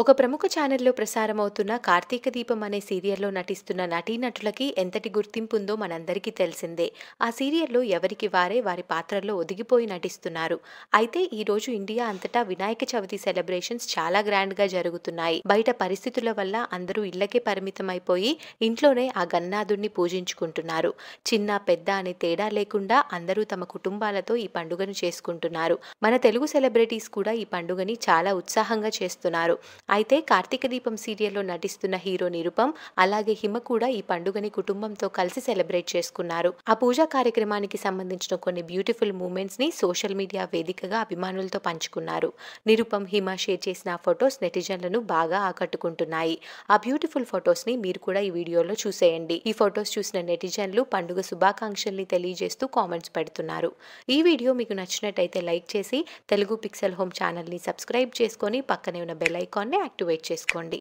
ఒక ప్రముఖ ఛానల్లో ప్రసారమవుతున్న కార్తీక దీపం అనే సీరియల్లో నటిస్తున్న నటీనటులకి ఎంతటి గుర్తింపు ఉందో మనందరికీ తెలిసిందే ఆ సీరియల్లో ఎవరికి వారే వారి పాత్రల్లో ఒదిగిపోయి నటిస్తున్నారు అయితే ఈరోజు ఇండియా అంతటా వినాయక చవితి సెలబ్రేషన్స్ చాలా గ్రాండ్గా జరుగుతున్నాయి బయట పరిస్థితుల వల్ల అందరూ ఇళ్లకే పరిమితమైపోయి ఇంట్లోనే ఆ గన్నాథుణ్ణి పూజించుకుంటున్నారు చిన్న పెద్ద అనే తేడా లేకుండా అందరూ తమ కుటుంబాలతో ఈ పండుగను చేసుకుంటున్నారు మన తెలుగు సెలబ్రిటీస్ కూడా ఈ పండుగని చాలా ఉత్సాహంగా చేస్తున్నారు అయితే కార్తీక దీపం సీరియల్లో నటిస్తున్న హీరో నిరుపం అలాగే హిమ కూడా ఈ పండుగని కుటుంబంతో కలిసి సెలబ్రేట్ చేసుకున్నారు ఆ పూజా కార్యక్రమానికి సంబంధించిన కొన్ని బ్యూటిఫుల్ మూమెంట్స్ ని సోషల్ మీడియా వేదికగా అభిమానులతో పంచుకున్నారు నిరుపం హిమ షేర్ చేసిన ఫొటోస్ నెటిజన్లను బాగా ఆకట్టుకుంటున్నాయి ఆ బ్యూటిఫుల్ ఫొటోస్ ని మీరు కూడా ఈ వీడియోలో చూసేయండి ఈ ఫొటోస్ చూసిన నెటిజన్లు పండుగ శుభాకాంక్షల్ని తెలియజేస్తూ కామెంట్స్ పెడుతున్నారు ఈ వీడియో మీకు నచ్చినట్టయితే లైక్ చేసి తెలుగు పిక్సెల్ హోమ్ ఛానల్ని సబ్స్క్రైబ్ చేసుకొని పక్కనే ఉన్న బెల్ ఐకాన్ యాక్టివేట్ చేసుకోండి